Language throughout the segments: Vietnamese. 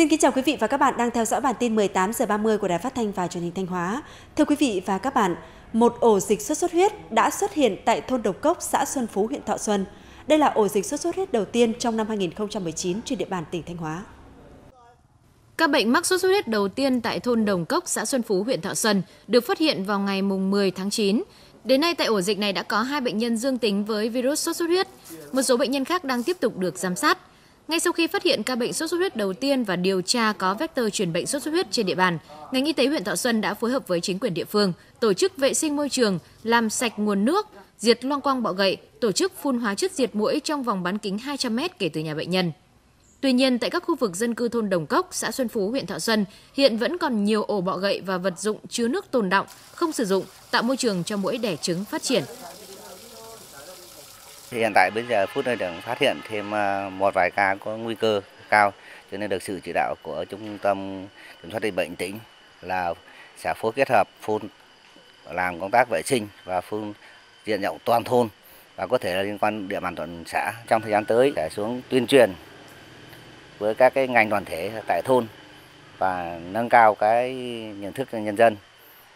Xin kính chào quý vị và các bạn đang theo dõi bản tin 18 giờ 30 của Đài Phát thanh và Truyền hình Thanh Hóa. Thưa quý vị và các bạn, một ổ dịch sốt xuất huyết đã xuất hiện tại thôn Độc Cốc, xã Xuân Phú, huyện Thọ Xuân. Đây là ổ dịch sốt xuất huyết đầu tiên trong năm 2019 trên địa bàn tỉnh Thanh Hóa. Các bệnh mắc sốt xuất huyết đầu tiên tại thôn Đồng Cốc, xã Xuân Phú, huyện Thọ Xuân được phát hiện vào ngày 10 tháng 9. Đến nay tại ổ dịch này đã có hai bệnh nhân dương tính với virus sốt xuất huyết. Một số bệnh nhân khác đang tiếp tục được giám sát. Ngay sau khi phát hiện ca bệnh sốt xuất huyết đầu tiên và điều tra có vector truyền bệnh sốt xuất huyết trên địa bàn, ngành y tế huyện Thọ Xuân đã phối hợp với chính quyền địa phương tổ chức vệ sinh môi trường, làm sạch nguồn nước, diệt loang quang bọ gậy, tổ chức phun hóa chất diệt muỗi trong vòng bán kính 200 m kể từ nhà bệnh nhân. Tuy nhiên, tại các khu vực dân cư thôn Đồng Cốc, xã Xuân Phú, huyện Thọ Xuân, hiện vẫn còn nhiều ổ bọ gậy và vật dụng chứa nước tồn động, không sử dụng, tạo môi trường cho mũi đẻ trứng phát triển. Hiện tại bây giờ phút này đường phát hiện thêm ờ, một vài ca có nguy cơ cao cho nên được sự chỉ đạo của trung tâm kiểm soát dịch bệnh tỉnh là sẽ phối kết hợp phun làm công tác vệ sinh và phun diện rộng toàn thôn và có thể là liên quan địa bàn toàn xã trong thời gian tới sẽ xuống tuyên truyền với các cái ngành đoàn thể tại thôn và nâng cao cái nhận thức cho nhân dân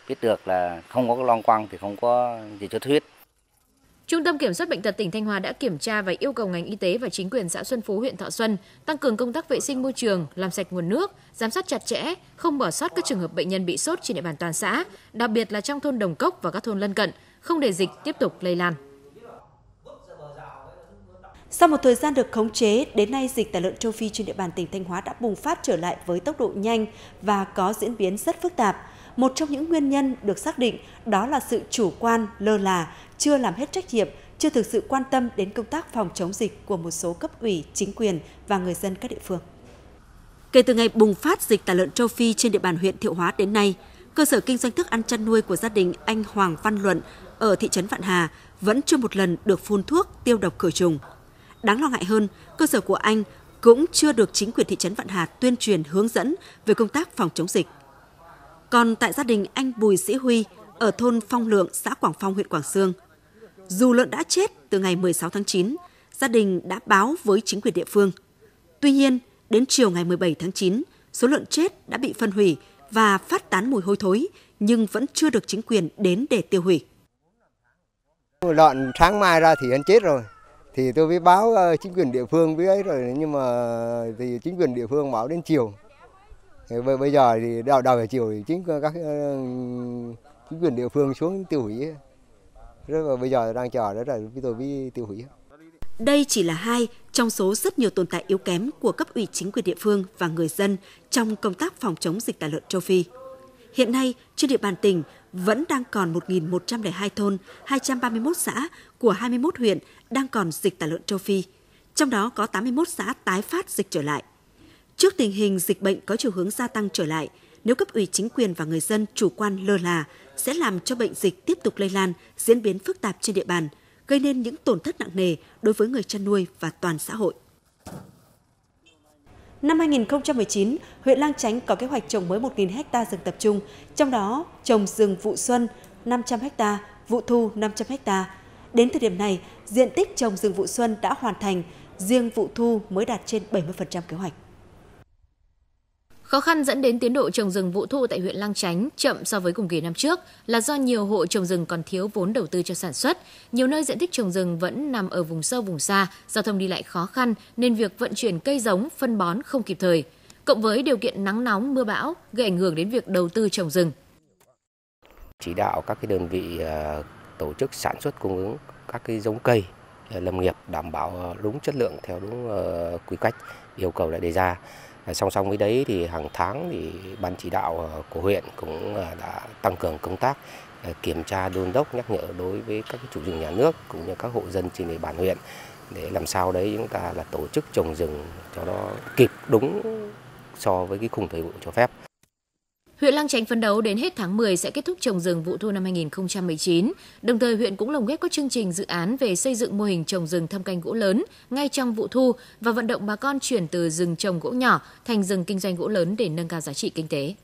biết được là không có loang quang thì không có gì cho thuyết Trung tâm Kiểm soát Bệnh tật tỉnh Thanh Hóa đã kiểm tra và yêu cầu ngành y tế và chính quyền xã Xuân Phú, huyện Thọ Xuân tăng cường công tác vệ sinh môi trường, làm sạch nguồn nước, giám sát chặt chẽ, không bỏ sót các trường hợp bệnh nhân bị sốt trên địa bàn toàn xã, đặc biệt là trong thôn Đồng Cốc và các thôn lân cận, không để dịch tiếp tục lây lan. Sau một thời gian được khống chế, đến nay dịch tả lợn châu Phi trên địa bàn tỉnh Thanh Hóa đã bùng phát trở lại với tốc độ nhanh và có diễn biến rất phức tạp một trong những nguyên nhân được xác định đó là sự chủ quan, lơ là, chưa làm hết trách nhiệm, chưa thực sự quan tâm đến công tác phòng chống dịch của một số cấp ủy, chính quyền và người dân các địa phương. Kể từ ngày bùng phát dịch tả lợn châu Phi trên địa bàn huyện Thiệu Hóa đến nay, cơ sở kinh doanh thức ăn chăn nuôi của gia đình anh Hoàng Văn Luận ở thị trấn Vạn Hà vẫn chưa một lần được phun thuốc tiêu độc khử trùng. Đáng lo ngại hơn, cơ sở của anh cũng chưa được chính quyền thị trấn Vạn Hà tuyên truyền hướng dẫn về công tác phòng chống dịch. Còn tại gia đình anh Bùi Sĩ Huy ở thôn Phong Lượng, xã Quảng Phong, huyện Quảng Sương, dù lợn đã chết từ ngày 16 tháng 9, gia đình đã báo với chính quyền địa phương. Tuy nhiên, đến chiều ngày 17 tháng 9, số lợn chết đã bị phân hủy và phát tán mùi hôi thối nhưng vẫn chưa được chính quyền đến để tiêu hủy. Lợn sáng mai ra thì ăn chết rồi. Thì tôi mới báo ờ, chính quyền địa phương với ấy rồi nhưng mà thì chính quyền địa phương bảo đến chiều B bây giờ thì đòi đòi phải chịu chính các ờ, chính quyền địa phương xuống tiêu hủy rất là bây giờ đang chờ đó là chúng tôi bị tiêu hủy đây chỉ là hai trong số rất nhiều tồn tại yếu kém của cấp ủy chính quyền địa phương và người dân trong công tác phòng chống dịch tả lợn châu Phi. Hiện nay, trên địa bàn tỉnh vẫn đang còn 1.102 thôn, 231 xã của 21 huyện đang còn dịch tả lợn châu Phi. Trong đó có 81 xã tái phát dịch trở lại. Trước tình hình dịch bệnh có chiều hướng gia tăng trở lại, nếu cấp ủy chính quyền và người dân chủ quan lơ là sẽ làm cho bệnh dịch tiếp tục lây lan, diễn biến phức tạp trên địa bàn, gây nên những tổn thất nặng nề đối với người chăn nuôi và toàn xã hội. Năm 2019, huyện Lang Chánh có kế hoạch trồng mới 1.000 ha rừng tập trung, trong đó trồng rừng vụ xuân 500 ha, vụ thu 500 ha. Đến thời điểm này, diện tích trồng rừng vụ xuân đã hoàn thành, riêng vụ thu mới đạt trên 70% kế hoạch. Khó khăn dẫn đến tiến độ trồng rừng vụ thu tại huyện Lang Chánh chậm so với cùng kỳ năm trước là do nhiều hộ trồng rừng còn thiếu vốn đầu tư cho sản xuất. Nhiều nơi diện tích trồng rừng vẫn nằm ở vùng sâu vùng xa, giao thông đi lại khó khăn nên việc vận chuyển cây giống, phân bón không kịp thời. Cộng với điều kiện nắng nóng, mưa bão gây ảnh hưởng đến việc đầu tư trồng rừng. Chỉ đạo các cái đơn vị ờ, tổ chức sản xuất cung ứng các cái giống cây ờ, lâm nghiệp đảm bảo ờ, đúng chất lượng theo đúng quy cách yêu cầu đã đề ra Song song với đấy thì hàng tháng thì ban chỉ đạo ờ, của huyện cũng ờ, đã tăng cường công tác ờ, kiểm tra đôn đốc nhắc nhở đối với các chủ rừng nhà nước cũng như các hộ dân trên địa bàn huyện để làm sao đấy chúng ta là tổ chức trồng rừng cho nó kịp đúng so với cái khung thời vụ cho phép. Huyện Lang Chánh phấn đấu đến hết tháng 10 sẽ kết thúc trồng rừng vụ thu năm 2019. Đồng thời huyện cũng lồng ghép các chương trình dự án về xây dựng mô hình trồng rừng thâm canh gỗ lớn ngay trong vụ thu và vận động bà con chuyển từ rừng trồng gỗ nhỏ thành rừng kinh doanh gỗ lớn để nâng cao giá trị kinh tế.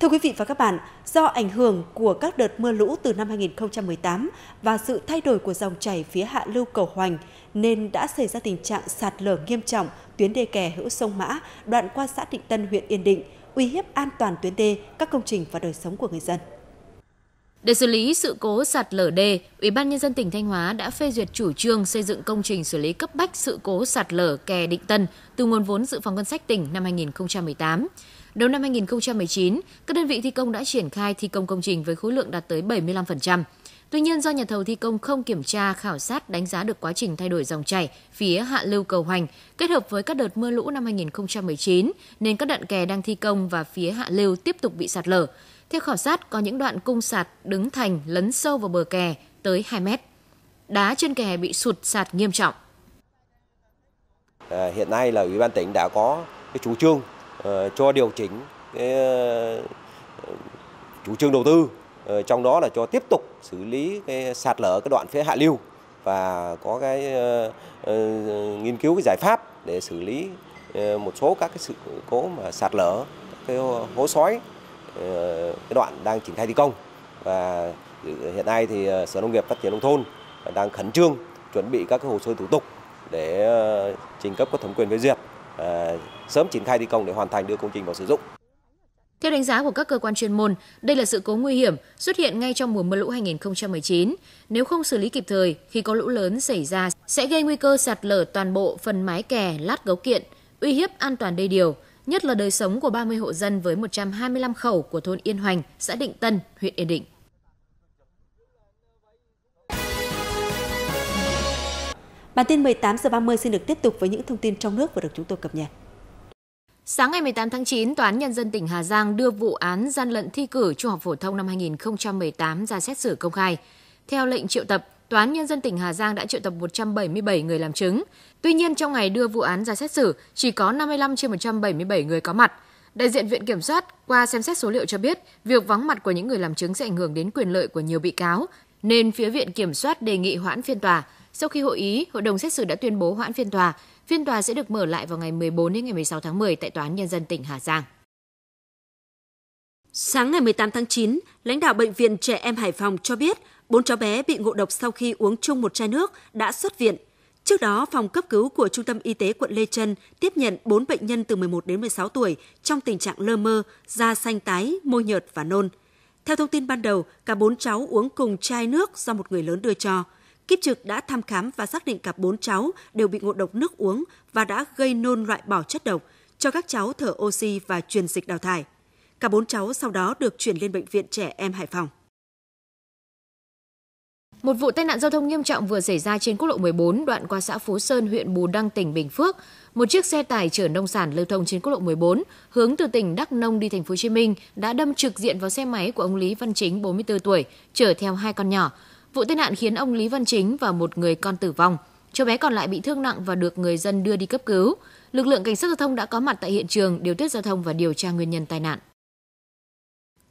Thưa quý vị và các bạn, do ảnh hưởng của các đợt mưa lũ từ năm 2018 và sự thay đổi của dòng chảy phía hạ lưu cầu Hoành, nên đã xảy ra tình trạng sạt lở nghiêm trọng tuyến đê kè hữu sông Mã, đoạn qua xã Định Tân, huyện Yên Định, uy hiếp an toàn tuyến đê, các công trình và đời sống của người dân. Để xử lý sự cố sạt lở đê, Ủy ban nhân dân tỉnh Thanh Hóa đã phê duyệt chủ trương xây dựng công trình xử lý cấp bách sự cố sạt lở kè Định Tân từ nguồn vốn dự phòng ngân sách tỉnh năm 2018. Đầu năm 2019, các đơn vị thi công đã triển khai thi công công trình với khối lượng đạt tới 75%. Tuy nhiên do nhà thầu thi công không kiểm tra, khảo sát, đánh giá được quá trình thay đổi dòng chảy phía hạ lưu cầu Hoành kết hợp với các đợt mưa lũ năm 2019 nên các đoạn kè đang thi công và phía hạ lưu tiếp tục bị sạt lở. Theo khảo sát, có những đoạn cung sạt đứng thành lấn sâu vào bờ kè tới 2 mét. Đá trên kè bị sụt sạt nghiêm trọng. À, hiện nay là Ủy ban tỉnh đã có cái chủ trương uh, cho điều chỉnh cái uh, chủ trương đầu tư Ờ, trong đó là cho tiếp tục xử lý cái sạt lở cái đoạn phía hạ lưu và có cái ờ, ờ, nghiên cứu cái giải pháp để xử lý một số các cái sự cố mà sạt lở cái hố sói cái đoạn đang triển khai thi công và hiện nay thì sở nông nghiệp phát triển nông thôn đang khẩn trương chuẩn bị các cái hồ sơ thủ tục để trình cấp có thẩm quyền phê duyệt sớm triển khai thi công để hoàn thành đưa công trình vào sử dụng theo đánh giá của các cơ quan chuyên môn, đây là sự cố nguy hiểm xuất hiện ngay trong mùa mưa lũ 2019. Nếu không xử lý kịp thời, khi có lũ lớn xảy ra sẽ gây nguy cơ sạt lở toàn bộ phần mái kè, lát gấu kiện, uy hiếp an toàn đê điều, nhất là đời sống của 30 hộ dân với 125 khẩu của thôn Yên Hoành, xã Định Tân, huyện Yên Định. Bản tin 18 giờ 30 xin được tiếp tục với những thông tin trong nước vừa được chúng tôi cập nhật. Sáng ngày 18 tháng 9, Tòa án Nhân dân tỉnh Hà Giang đưa vụ án gian lận thi cử trung học phổ thông năm 2018 ra xét xử công khai. Theo lệnh triệu tập, Tòa án Nhân dân tỉnh Hà Giang đã triệu tập 177 người làm chứng. Tuy nhiên, trong ngày đưa vụ án ra xét xử, chỉ có 55 trên 177 người có mặt. Đại diện Viện Kiểm soát qua xem xét số liệu cho biết, việc vắng mặt của những người làm chứng sẽ ảnh hưởng đến quyền lợi của nhiều bị cáo, nên phía Viện Kiểm soát đề nghị hoãn phiên tòa. Sau khi hội ý, hội đồng xét xử đã tuyên bố hoãn phiên tòa, Phiên tòa sẽ được mở lại vào ngày 14 đến ngày 16 tháng 10 tại Tòa án Nhân dân tỉnh Hà Giang. Sáng ngày 18 tháng 9, lãnh đạo Bệnh viện Trẻ Em Hải Phòng cho biết bốn cháu bé bị ngộ độc sau khi uống chung một chai nước đã xuất viện. Trước đó, phòng cấp cứu của Trung tâm Y tế quận Lê Trân tiếp nhận 4 bệnh nhân từ 11 đến 16 tuổi trong tình trạng lơ mơ, da xanh tái, môi nhợt và nôn. Theo thông tin ban đầu, cả 4 cháu uống cùng chai nước do một người lớn đưa cho. Kiếp trực đã thăm khám và xác định cả bốn cháu đều bị ngộ độc nước uống và đã gây nôn loại bỏ chất độc, cho các cháu thở oxy và truyền dịch đào thải. Cả bốn cháu sau đó được chuyển lên bệnh viện trẻ em Hải Phòng. Một vụ tai nạn giao thông nghiêm trọng vừa xảy ra trên quốc lộ 14 đoạn qua xã Phú Sơn, huyện Bù Đăng, tỉnh Bình Phước. Một chiếc xe tải chở nông sản lưu thông trên quốc lộ 14 hướng từ tỉnh Đắk Nông đi thành phố Hồ Chí Minh đã đâm trực diện vào xe máy của ông Lý Văn Chính, 44 tuổi, chở theo hai con nhỏ. Vụ tai nạn khiến ông Lý Văn Chính và một người con tử vong. Cháu bé còn lại bị thương nặng và được người dân đưa đi cấp cứu. Lực lượng cảnh sát giao thông đã có mặt tại hiện trường điều tiết giao thông và điều tra nguyên nhân tai nạn.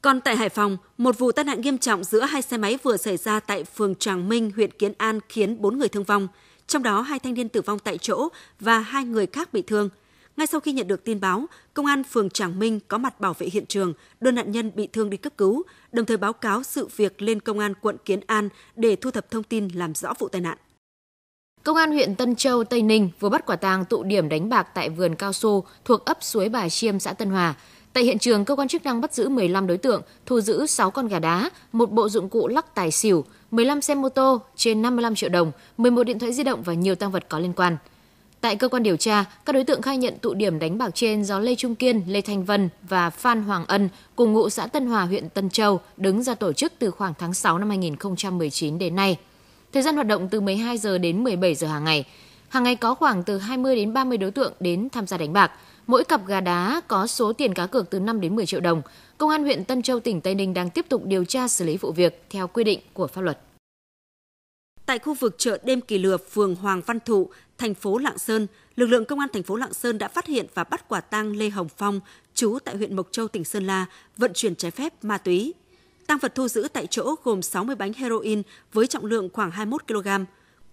Còn tại Hải Phòng, một vụ tai nạn nghiêm trọng giữa hai xe máy vừa xảy ra tại phường Tràng Minh, huyện Kiến An khiến bốn người thương vong, trong đó hai thanh niên tử vong tại chỗ và hai người khác bị thương – ngay sau khi nhận được tin báo, công an phường Trảng Minh có mặt bảo vệ hiện trường, đưa nạn nhân bị thương đi cấp cứu, đồng thời báo cáo sự việc lên công an quận Kiến An để thu thập thông tin làm rõ vụ tai nạn. Công an huyện Tân Châu, Tây Ninh vừa bắt quả tang tụ điểm đánh bạc tại vườn cao su thuộc ấp Suối Bà Chiêm, xã Tân Hòa. Tại hiện trường, cơ quan chức năng bắt giữ 15 đối tượng, thu giữ 6 con gà đá, một bộ dụng cụ lắc tài xỉu, 15 xe mô tô, trên 55 triệu đồng, 11 điện thoại di động và nhiều tăng vật có liên quan. Tại cơ quan điều tra, các đối tượng khai nhận tụ điểm đánh bạc trên do Lê Trung Kiên, Lê Thanh Vân và Phan Hoàng Ân cùng ngụ xã Tân Hòa, huyện Tân Châu đứng ra tổ chức từ khoảng tháng 6 năm 2019 đến nay. Thời gian hoạt động từ 12 giờ đến 17 giờ hàng ngày. Hàng ngày có khoảng từ 20 đến 30 đối tượng đến tham gia đánh bạc. Mỗi cặp gà đá có số tiền cá cược từ 5 đến 10 triệu đồng. Công an huyện Tân Châu, tỉnh Tây Ninh đang tiếp tục điều tra xử lý vụ việc theo quy định của pháp luật. Tại khu vực chợ đêm Kỳ Lừa, phường Hoàng Văn Thụ, thành phố Lạng Sơn, lực lượng công an thành phố Lạng Sơn đã phát hiện và bắt quả tang Lê Hồng Phong, chú tại huyện Mộc Châu, tỉnh Sơn La, vận chuyển trái phép ma túy. Tăng vật thu giữ tại chỗ gồm 60 bánh heroin với trọng lượng khoảng 21 kg.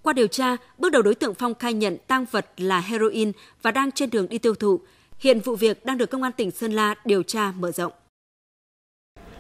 Qua điều tra, bước đầu đối tượng Phong khai nhận tăng vật là heroin và đang trên đường đi tiêu thụ. Hiện vụ việc đang được công an tỉnh Sơn La điều tra mở rộng.